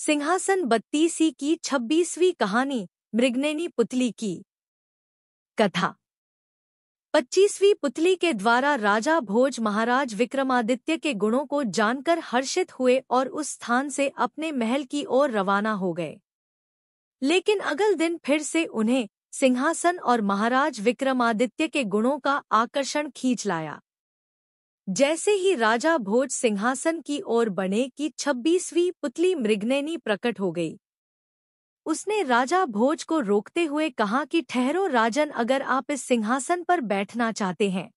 सिंहासन बत्तीसी की छब्बीसवीं कहानी मृगनेनी पुतली की कथा पच्चीसवीं पुतली के द्वारा राजा भोज महाराज विक्रमादित्य के गुणों को जानकर हर्षित हुए और उस स्थान से अपने महल की ओर रवाना हो गए लेकिन अगल दिन फिर से उन्हें सिंहासन और महाराज विक्रमादित्य के गुणों का आकर्षण खींच लाया जैसे ही राजा भोज सिंहासन की ओर बने कि छब्बीसवीं पुतली मृगनैनी प्रकट हो गई उसने राजा भोज को रोकते हुए कहा कि ठहरो राजन अगर आप इस सिंहासन पर बैठना चाहते हैं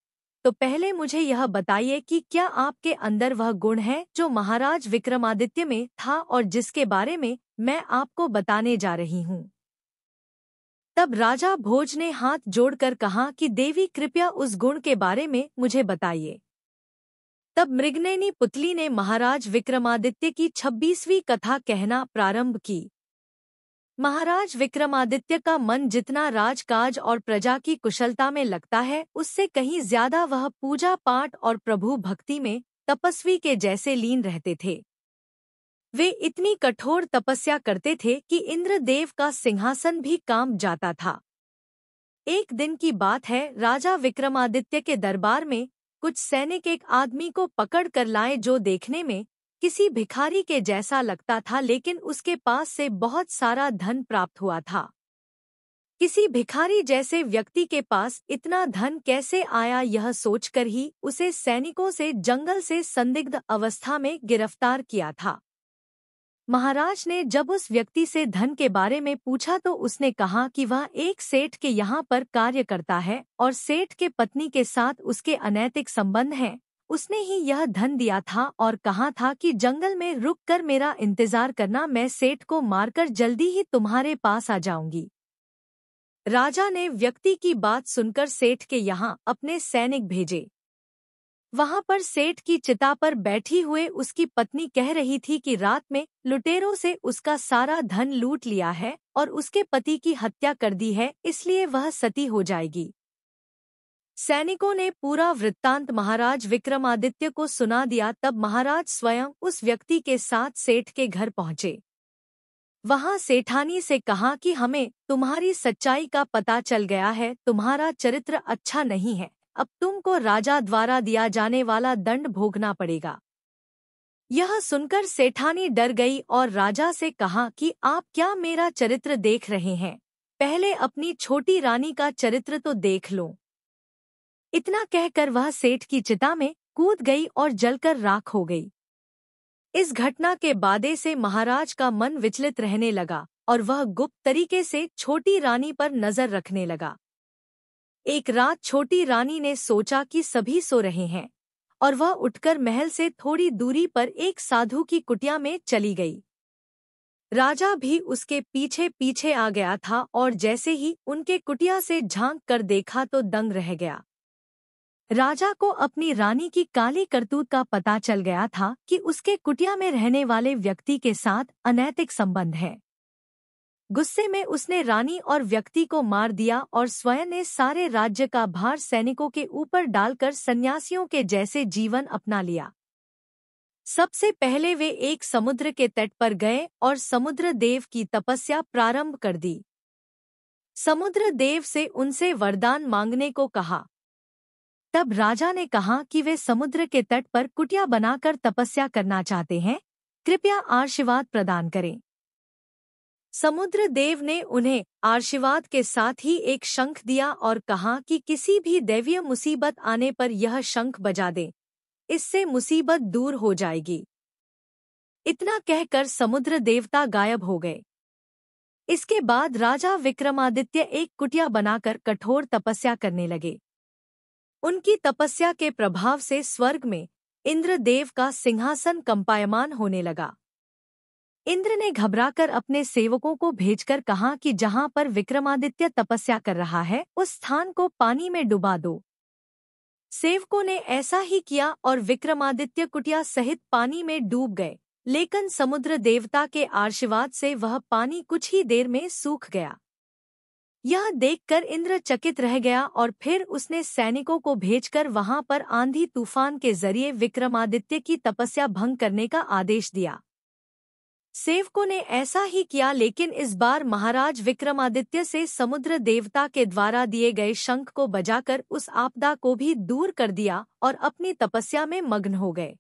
तो पहले मुझे यह बताइए कि क्या आपके अंदर वह गुण है जो महाराज विक्रमादित्य में था और जिसके बारे में मैं आपको बताने जा रही हूँ तब राजा भोज ने हाथ जोड़कर कहा कि देवी कृपया उस गुण के बारे में मुझे बताइए तब मृगनेनी पुतली ने महाराज विक्रमादित्य की छब्बीसवीं कथा कहना प्रारंभ की महाराज विक्रमादित्य का मन जितना राजकाज और प्रजा की कुशलता में लगता है उससे कहीं ज्यादा वह पूजा पाठ और प्रभु भक्ति में तपस्वी के जैसे लीन रहते थे वे इतनी कठोर तपस्या करते थे कि इंद्रदेव का सिंहासन भी काम जाता था एक दिन की बात है राजा विक्रमादित्य के दरबार में कुछ सैनिक एक आदमी को पकड़ कर लाए जो देखने में किसी भिखारी के जैसा लगता था लेकिन उसके पास से बहुत सारा धन प्राप्त हुआ था किसी भिखारी जैसे व्यक्ति के पास इतना धन कैसे आया यह सोचकर ही उसे सैनिकों से जंगल से संदिग्ध अवस्था में गिरफ्तार किया था महाराज ने जब उस व्यक्ति से धन के बारे में पूछा तो उसने कहा कि वह एक सेठ के यहाँ पर कार्य करता है और सेठ के पत्नी के साथ उसके अनैतिक संबंध हैं। उसने ही यह धन दिया था और कहा था कि जंगल में रुक कर मेरा इंतजार करना मैं सेठ को मारकर जल्दी ही तुम्हारे पास आ जाऊंगी राजा ने व्यक्ति की बात सुनकर सेठ के यहाँ अपने सैनिक भेजे वहां पर सेठ की चिता पर बैठी हुए उसकी पत्नी कह रही थी कि रात में लुटेरों से उसका सारा धन लूट लिया है और उसके पति की हत्या कर दी है इसलिए वह सती हो जाएगी सैनिकों ने पूरा वृत्तांत महाराज विक्रमादित्य को सुना दिया तब महाराज स्वयं उस व्यक्ति के साथ सेठ के घर पहुंचे वहां सेठानी से कहा कि हमें तुम्हारी सच्चाई का पता चल गया है तुम्हारा चरित्र अच्छा नहीं है अब तुमको राजा द्वारा दिया जाने वाला दंड भोगना पड़ेगा यह सुनकर सेठानी डर गई और राजा से कहा कि आप क्या मेरा चरित्र देख रहे हैं पहले अपनी छोटी रानी का चरित्र तो देख लो इतना कहकर वह सेठ की चिता में कूद गई और जलकर राख हो गई इस घटना के बादे से महाराज का मन विचलित रहने लगा और वह गुप्त तरीके से छोटी रानी पर नजर रखने लगा एक रात छोटी रानी ने सोचा कि सभी सो रहे हैं और वह उठकर महल से थोड़ी दूरी पर एक साधु की कुटिया में चली गई राजा भी उसके पीछे पीछे आ गया था और जैसे ही उनके कुटिया से झांक कर देखा तो दंग रह गया राजा को अपनी रानी की काली करतूत का पता चल गया था कि उसके कुटिया में रहने वाले व्यक्ति के साथ अनैतिक संबंध है गुस्से में उसने रानी और व्यक्ति को मार दिया और स्वयं ने सारे राज्य का भार सैनिकों के ऊपर डालकर सन्यासियों के जैसे जीवन अपना लिया सबसे पहले वे एक समुद्र के तट पर गए और समुद्र देव की तपस्या प्रारंभ कर दी समुद्र देव से उनसे वरदान मांगने को कहा तब राजा ने कहा कि वे समुद्र के तट पर कुटिया बनाकर तपस्या करना चाहते हैं कृपया आशीर्वाद प्रदान करें समुद्र देव ने उन्हें आशीर्वाद के साथ ही एक शंख दिया और कहा कि किसी भी दैवीय मुसीबत आने पर यह शंख बजा दे इससे मुसीबत दूर हो जाएगी इतना कहकर समुद्र देवता गायब हो गए इसके बाद राजा विक्रमादित्य एक कुटिया बनाकर कठोर तपस्या करने लगे उनकी तपस्या के प्रभाव से स्वर्ग में इंद्रदेव का सिंहासन कंपायमान होने लगा इंद्र ने घबराकर अपने सेवकों को भेजकर कहा कि जहां पर विक्रमादित्य तपस्या कर रहा है उस स्थान को पानी में डुबा दो सेवकों ने ऐसा ही किया और विक्रमादित्य कुटिया सहित पानी में डूब गए लेकिन समुद्र देवता के आशीर्वाद से वह पानी कुछ ही देर में सूख गया यह देखकर इंद्र चकित रह गया और फिर उसने सैनिकों को भेजकर वहां पर आंधी तूफान के जरिए विक्रमादित्य की तपस्या भंग करने का आदेश दिया सेवकों ने ऐसा ही किया लेकिन इस बार महाराज विक्रमादित्य से समुद्र देवता के द्वारा दिए गए शंख को बजाकर उस आपदा को भी दूर कर दिया और अपनी तपस्या में मग्न हो गए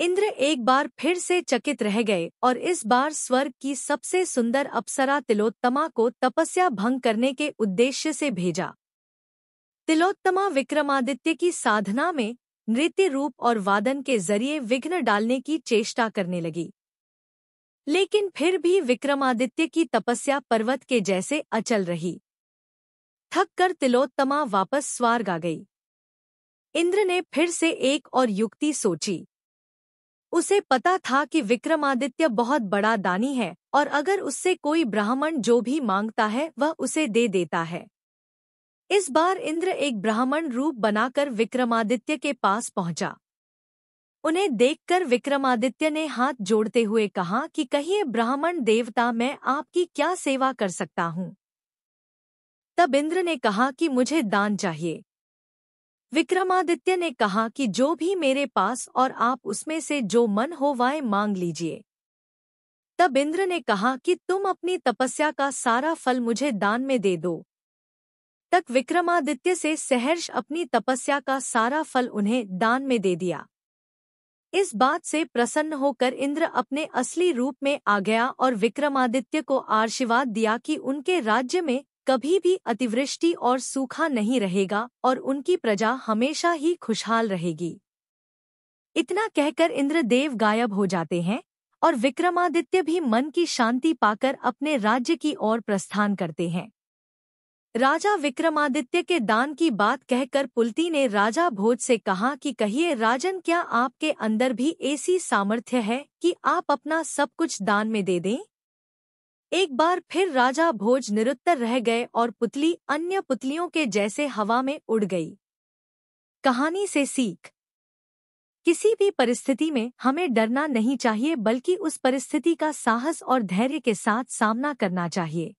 इंद्र एक बार फिर से चकित रह गए और इस बार स्वर्ग की सबसे सुंदर अप्सरा तिलोत्तमा को तपस्या भंग करने के उद्देश्य से भेजा तिलोत्तमा विक्रमादित्य की साधना में नृत्य रूप और वादन के जरिए विघ्न डालने की चेष्टा करने लगी लेकिन फिर भी विक्रमादित्य की तपस्या पर्वत के जैसे अचल रही थक कर तिलोत्तमा वापस स्वार्ग आ गई इंद्र ने फिर से एक और युक्ति सोची उसे पता था कि विक्रमादित्य बहुत बड़ा दानी है और अगर उससे कोई ब्राह्मण जो भी मांगता है वह उसे दे देता है इस बार इंद्र एक ब्राह्मण रूप बनाकर विक्रमादित्य के पास पहुंचा उन्हें देखकर विक्रमादित्य ने हाथ जोड़ते हुए कहा कि कहिए ब्राह्मण देवता मैं आपकी क्या सेवा कर सकता हूँ तब इंद्र ने कहा कि मुझे दान चाहिए विक्रमादित्य ने कहा कि जो भी मेरे पास और आप उसमें से जो मन हो वाय मांग लीजिए तब इंद्र ने कहा कि तुम अपनी तपस्या का सारा फल मुझे दान में दे दो तक विक्रमादित्य से सहर्ष अपनी तपस्या का सारा फल उन्हें दान में दे दिया इस बात से प्रसन्न होकर इंद्र अपने असली रूप में आ गया और विक्रमादित्य को आशीर्वाद दिया कि उनके राज्य में कभी भी अतिवृष्टि और सूखा नहीं रहेगा और उनकी प्रजा हमेशा ही खुशहाल रहेगी इतना कहकर इंद्र देव गायब हो जाते हैं और विक्रमादित्य भी मन की शांति पाकर अपने राज्य की ओर प्रस्थान करते हैं राजा विक्रमादित्य के दान की बात कहकर पुलती ने राजा भोज से कहा कि कहिए राजन क्या आपके अंदर भी ऐसी सामर्थ्य है कि आप अपना सब कुछ दान में दे दें एक बार फिर राजा भोज निरुत्तर रह गए और पुतली अन्य पुतलियों के जैसे हवा में उड़ गई कहानी से सीख किसी भी परिस्थिति में हमें डरना नहीं चाहिए बल्कि उस परिस्थिति का साहस और धैर्य के साथ सामना करना चाहिए